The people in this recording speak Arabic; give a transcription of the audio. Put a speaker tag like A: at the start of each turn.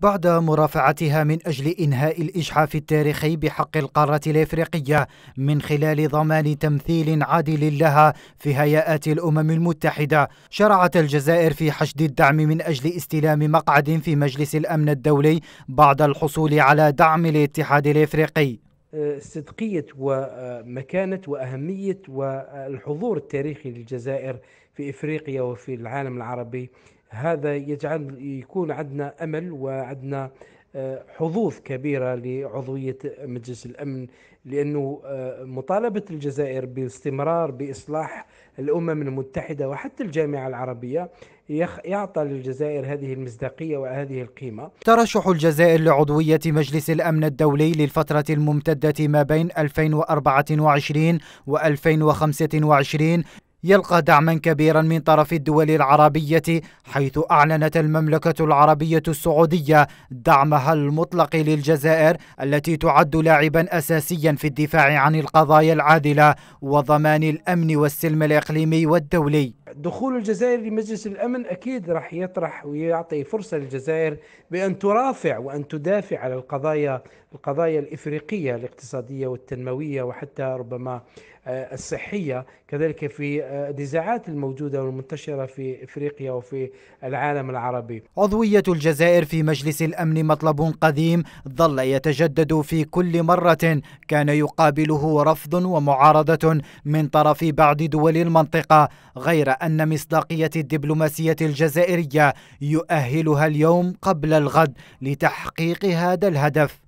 A: بعد مرافعتها من أجل إنهاء الإجحاف التاريخي بحق القارة الإفريقية من خلال ضمان تمثيل عادل لها في هيئات الأمم المتحدة شرعت الجزائر في حشد الدعم من أجل استلام مقعد في مجلس الأمن الدولي بعد الحصول على دعم الاتحاد الإفريقي
B: صدقية ومكانة وأهمية والحضور التاريخي للجزائر في إفريقيا وفي العالم العربي هذا يجعل يكون عندنا أمل وعندنا حظوظ كبيرة لعضوية مجلس الأمن لأنه آه، مطالبة الجزائر باستمرار بإصلاح الأمم المتحدة وحتى الجامعة العربية يعطى للجزائر هذه المصداقية وهذه القيمة
A: ترشح الجزائر لعضوية مجلس الأمن الدولي للفترة الممتدة ما بين 2024 و 2025 يلقى دعما كبيرا من طرف الدول العربية حيث أعلنت المملكة العربية السعودية دعمها المطلق للجزائر التي تعد لاعبا أساسيا في الدفاع عن القضايا العادلة وضمان الأمن والسلم الإقليمي والدولي
B: دخول الجزائر لمجلس الامن اكيد راح يطرح ويعطي فرصه للجزائر بان ترافع وان تدافع على القضايا القضايا الافريقيه الاقتصاديه والتنمويه وحتى ربما آه، الصحيه كذلك في آه، النزاعات الموجوده والمنتشره في افريقيا وفي العالم العربي.
A: عضويه الجزائر في مجلس الامن مطلب قديم ظل يتجدد في كل مره كان يقابله رفض ومعارضه من طرف بعض دول المنطقه غير أن مصداقية الدبلوماسية الجزائرية يؤهلها اليوم قبل الغد لتحقيق هذا الهدف